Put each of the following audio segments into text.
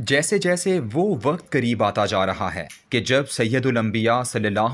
जैसे जैसे वो वक्त करीब आता जा रहा है कि जब सैदुलम्बिया सल्ला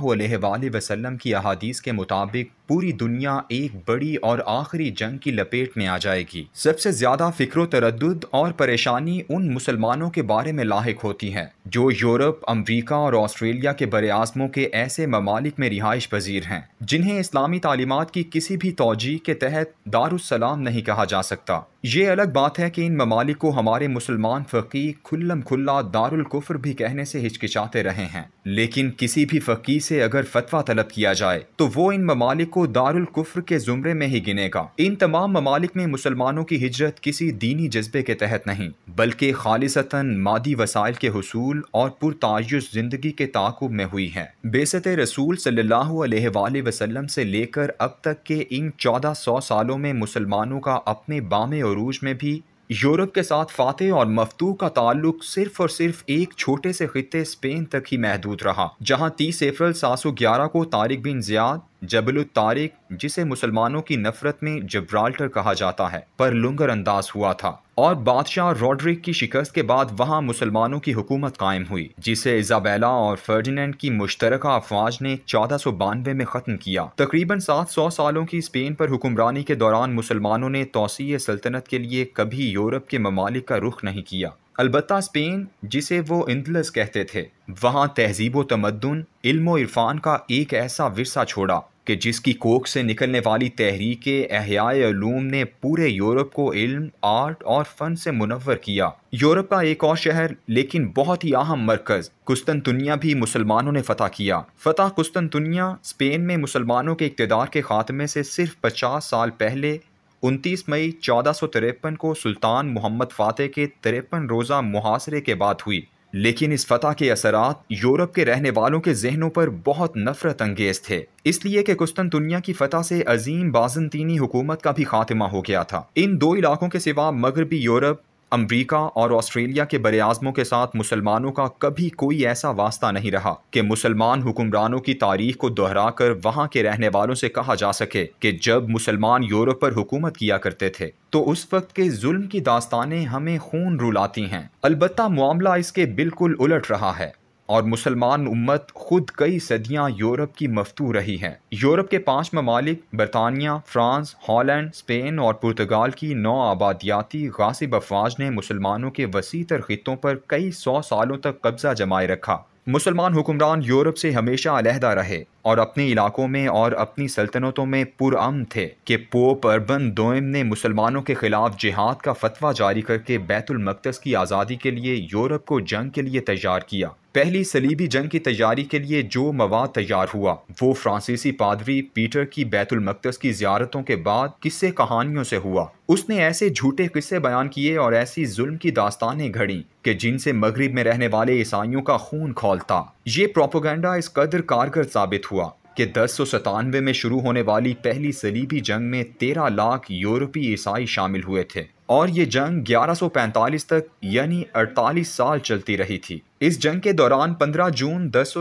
वसम की अहादीस के मुताबिक पूरी दुनिया एक बड़ी और आखिरी जंग की लपेट में आ जाएगी सबसे ज्यादा फिक्र तरद और परेशानी उन मुसलमानों के बारे में लाक होती है जो यूरोप अमरीका और ऑस्ट्रेलिया के बड़े आजमों के ऐसे ममालिक में रिहाइश पजीर हैं जिन्हें इस्लामी तालीमत की किसी भी तोजी के तहत दारुसलाम नहीं कहा जा सकता ये अलग बात है कि इन ममालिक को हमारे मुसलमान फ़की खुल्लम खुल्ला दारुलकुफ़र भी कहने से हिचकिचाते रहे हैं लेकिन किसी भी फ़की से अगर फतवा तलब किया जाए तो वो इन ममालिक को दारुल कुफर के जुमरे में ही गिनेगा इन तमाम ममालिक में मुसलमानों की हिजरत किसी दीनी जज्बे के तहत नहीं बल्कि खालिसतन मादी वसाइल के हसूल और पुरतायुस जिंदगी के ताकुब में हुई है बेसत रसूल सल्ला वसलम से लेकर अब तक के इन चौदह सौ सालों में मुसलमानों का अपने बामे अरूज में भी यूरोप के साथ फातह और मफतू का ताल्लुक सिर्फ और सिर्फ एक छोटे से खत्े स्पेन तक ही महदूद रहा जहां 30 अप्रैल सात को तारिक बिन जियाद जबल तारिक जिसे मुसलमानों की नफरत में जब्राल्टर कहा जाता है पर लुंगर अंदाज हुआ था और बादशाह रॉड्रिक की शिकस्त के बाद वहां मुसलमानों की हुकूमत कायम हुई जिसे इजाबेला और फर्डिनेंड की मुश्तरक अफवाज ने चौदह सौ बानवे में ख़त्म किया तकरीबन सात सौ सालों की स्पेन पर हुक्मरानी के दौरान मुसलमानों ने तोसी सल्तनत के लिए कभी यूरोप के ममालिक का रुख नहीं किया अलबत् स्पेन जिसे वो इंदलस कहते थे वहाँ तहजीब व तमदन इल्म इरफान का एक ऐसा विरसा छोड़ा कि जिसकी कोख से निकलने वाली तहरीक अहियालूम ने पूरे यूरोप को इल्म आर्ट और फन से मुनवर किया यूरोप का एक और शहर लेकिन बहुत ही अहम मरकज़ कुस्तनतुनिया भी मुसलमानों ने फतह किया फतह कुस्तनतुनिया स्पेन में मुसलमानों के इकतदार के खात्मे से सिर्फ पचास साल पहले उनतीस मई चौदह सौ तिरपन को सुल्तान मोहम्मद फ़ातह के तिरपन रोज़ा मुहासरे के बाद हुई लेकिन इस फतह के असरात यूरोप के रहने वालों के जहनों पर बहुत नफरत अंगेज थे इसलिए कि कुस्तन दुनिया की फतह से अजीम बाजनतीनी हुकूमत का भी खात्मा हो गया था इन दो इलाकों के सिवा मगरबी यूरोप अमरीका और ऑस्ट्रेलिया के बरेआज़मों आज़मों के साथ मुसलमानों का कभी कोई ऐसा वास्ता नहीं रहा कि मुसलमान हुक्मरानों की तारीख को दोहरा कर वहाँ के रहने वालों से कहा जा सके कि जब मुसलमान यूरोप पर हुकूमत किया करते थे तो उस वक्त के जुल्म की दास्तानें हमें खून रुलाती हैं अलबत् मामला इसके बिल्कुल उलट रहा है और मुसलमान उम्मत खुद कई सदियां यूरोप की मफतू रही हैं यूरोप के पांच ममालिक बरतानिया फ्रांस हॉलैंड स्पेन और पुर्तगाल की नौ आबादियाती गासिब अफवाज ने मुसलमानों के वसी तर खितों पर कई सौ सालों तक कब्जा जमाए रखा मुसलमान हुक्मरान यूरोप से हमेशा अलहदा रहे और अपने इलाकों में और अपनी सल्तनतों में पुरम थे कि पोप अर्बन दोम ने मुसलमानों के ख़िलाफ़ जिहाद का फतवा जारी करके बैतुलमकदस की आज़ादी के लिए यूरोप को जंग के लिए तैयार किया पहली सलीबी जंग की तैयारी के लिए जो मवाद तैयार हुआ वो फ्रांसीसी पादरी पीटर की बैतुलमकदस की ज्यारतों के बाद किस्से कहानियों से हुआ उसने ऐसे झूठे किस्से बयान किए और ऐसी जुल्म की दास्तानें घड़ी कि जिनसे मगरब में रहने वाले ईसाइयों का खून खोलता ये प्रोपोगंडा इस कदर कारगर साबित हुआ कि दस सौ सतानवे में शुरू होने वाली पहली सलीबी जंग में तेरह लाख यूरोपीय ईसाई शामिल हुए थे और ये जंग 1145 तक यानी 48 साल चलती रही थी इस जंग के दौरान 15 जून दस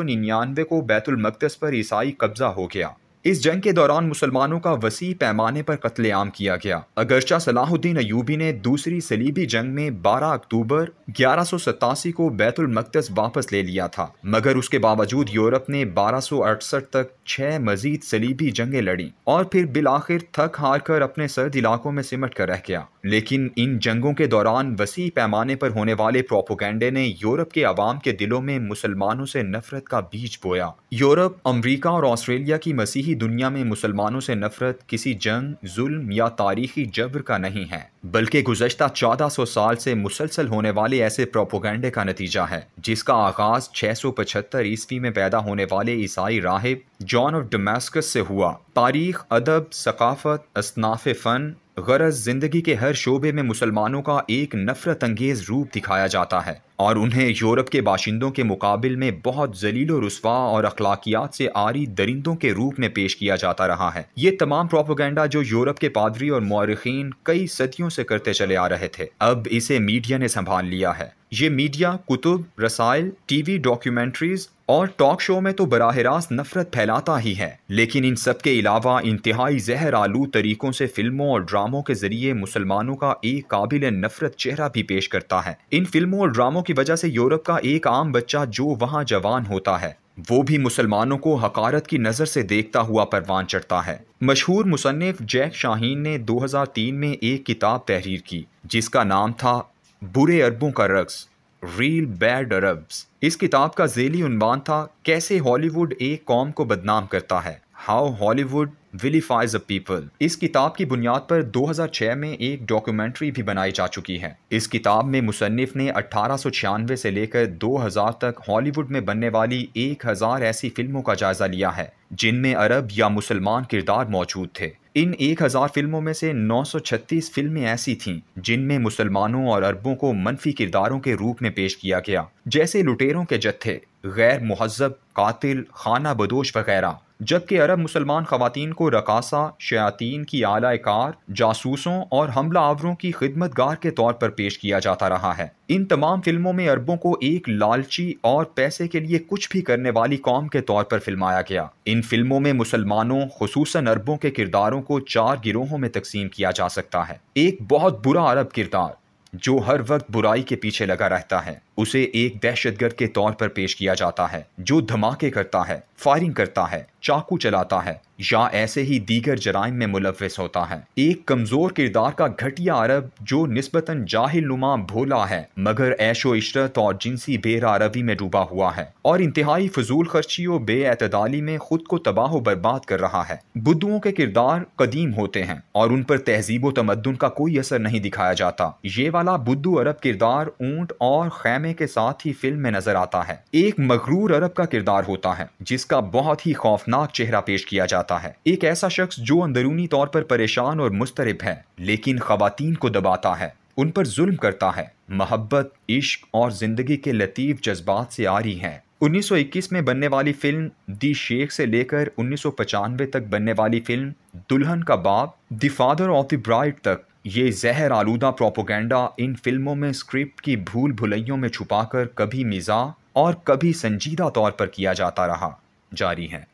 को बैतुल मकदस पर ईसाई कब्जा हो गया इस जंग के दौरान मुसलमानों का वसी पैमाने पर कत्लेआम किया गया अगरचा सलाहुद्दीन अयूबी ने दूसरी सलीबी जंग में 12 अक्टूबर ग्यारह को बैतुल मकदस वापस ले लिया था मगर उसके बावजूद यूरोप ने 1268 तक छह मजीद सलीबी जंगें लड़ी और फिर बिल आखिर थक हार कर अपने सर्द इलाकों में सिमट कर रह गया लेकिन इन जंगों के दौरान वसी पैमाने पर होने वाले प्रोपोगंडे ने यूरोप के आवाम के दिलों में मुसलमानों से नफरत का बीज बोया यूरोप अमेरिका और ऑस्ट्रेलिया की मसीही दुनिया में मुसलमानों से नफरत किसी जंग जुल्म या तारीखी जबर का नहीं है बल्कि गुजशत चौदह सौ साल से मुसलसल होने वाले ऐसे प्रोपोगंडे का नतीजा है जिसका आगाज छह सौ पचहत्तर ईस्वी में पैदा होने वाले ईसाई राहिब जॉन ऑफ डोमेस्कस से हुआ तारीख अदब सकाफत असनाफ फ़न गरज जिंदगी के हर शोबे में मुसलमानों का एक नफरत अंगेज रूप दिखाया जाता है और उन्हें यूरोप के बाशिंदों के मुकाबले में बहुत जलीलो रसवा और अखलाकियात से आरी दरिंदों के रूप में पेश किया जाता रहा है ये तमाम प्रोपोगेंडा जो यूरोप के पादरी और मौरखीन कई सदियों से करते चले आ रहे थे अब इसे मीडिया ने संभाल लिया है ये मीडिया कुतुब रसायल टीवी डॉक्यूमेंट्रीज और टॉक शो में तो बराह रास्त नफरत फैलाता ही है लेकिन इन सब के अलावा इंतहाई जहर आलू तरीकों से फिल्मों और ड्रामों के जरिए मुसलमानों का एक काबिल नफरत चेहरा भी पेश करता है इन फिल्मों और ड्रामों की वजह से यूरोप का एक आम बच्चा जो वहाँ जवान होता है वो भी मुसलमानों को हकारत की नज़र से देखता हुआ परवान चढ़ता है मशहूर मुसनफ़ जैक शाहीन ने 2003 में एक किताब तहरीर की जिसका नाम था बुरे अरबों का रक्स रील बैड अरब्स इस किताब का जेली उनवान था कैसे हॉलीवुड एक कॉम को बदनाम करता है हाउ हॉलीवुड विलीफाइज पीपल इस किताब की बुनियाद पर 2006 में एक डॉक्यूमेंट्री भी बनाई जा चुकी है इस किताब में मुसनफ़ ने अठारह से लेकर 2000 तक हॉलीवुड में बनने वाली 1000 ऐसी फिल्मों का जायजा लिया है जिनमें अरब या मुसलमान किरदार मौजूद थे इन 1000 फिल्मों में से 936 फिल्में ऐसी थीं जिनमें मुसलमानों और अरबों को मनफी किरदारों के रूप में पेश किया गया जैसे लुटेरों के जत्थे गैर महजब कातिल खाना बदोश वगैरह जबकि अरब मुसलमान ख़वातीन को रकासा शयातीन की आला कार जासूसों और हमला आवरों की खिदमत गार के तौर पर पेश किया जाता रहा है इन तमाम फिल्मों में अरबों को एक लालची और पैसे के लिए कुछ भी करने वाली कौम के तौर पर फिल्माया गया इन फिल्मों में मुसलमानों खसूस अरबों के किरदारों को चार गिरोहों में तकसीम किया जा सकता है एक बहुत बुरा अरब किरदार जो हर वक्त बुराई के पीछे लगा रहता है उसे एक दहशतगर्द के तौर पर पेश किया जाता है जो धमाके करता है फायरिंग करता है चाकू चलाता है या ऐसे ही दीगर जराइम में मुलविस होता है एक कमज़ोर किरदार का घटिया अरब जो नस्बता जाहिल नुमा भोला है मगर ऐशो इशरत और जिनसी अरबी में डूबा हुआ है और इंतहाई फजूल खर्ची और बेअतदाली में खुद को तबाह बर्बाद कर रहा है बुद्धुओं के किरदार कदीम होते हैं और उन पर तहजीब तमदन का कोई असर नहीं दिखाया जाता ये वाला बुद्धू अरब किरदार ऊंट और खैमे के साथ ही फिल्म में नजर आता है एक मकरूर अरब का किरदार होता है जिसका बहुत ही खौफनाक चेहरा पेश किया जाता जाता है एक ऐसा शख्स जो अंदरूनी तौर पर परेशान और मुस्तरब है लेकिन खातन को दबाता है उन पर जुल्म करता है मोहब्बत इश्क और ज़िंदगी के लतीफ़ जज्बात से आ रही है 1921 में बनने वाली फिल्म दी शेख से लेकर उन्नीस तक बनने वाली film Dulhan Ka Baap the father of the bride तक ये जहर आलूदा प्रोपोगंडा इन फिल्मों में स्क्रिप्ट की भूल भुलैयों में छुपाकर कभी मिज़ा और कभी संजीदा तौर पर किया जाता रहा जारी है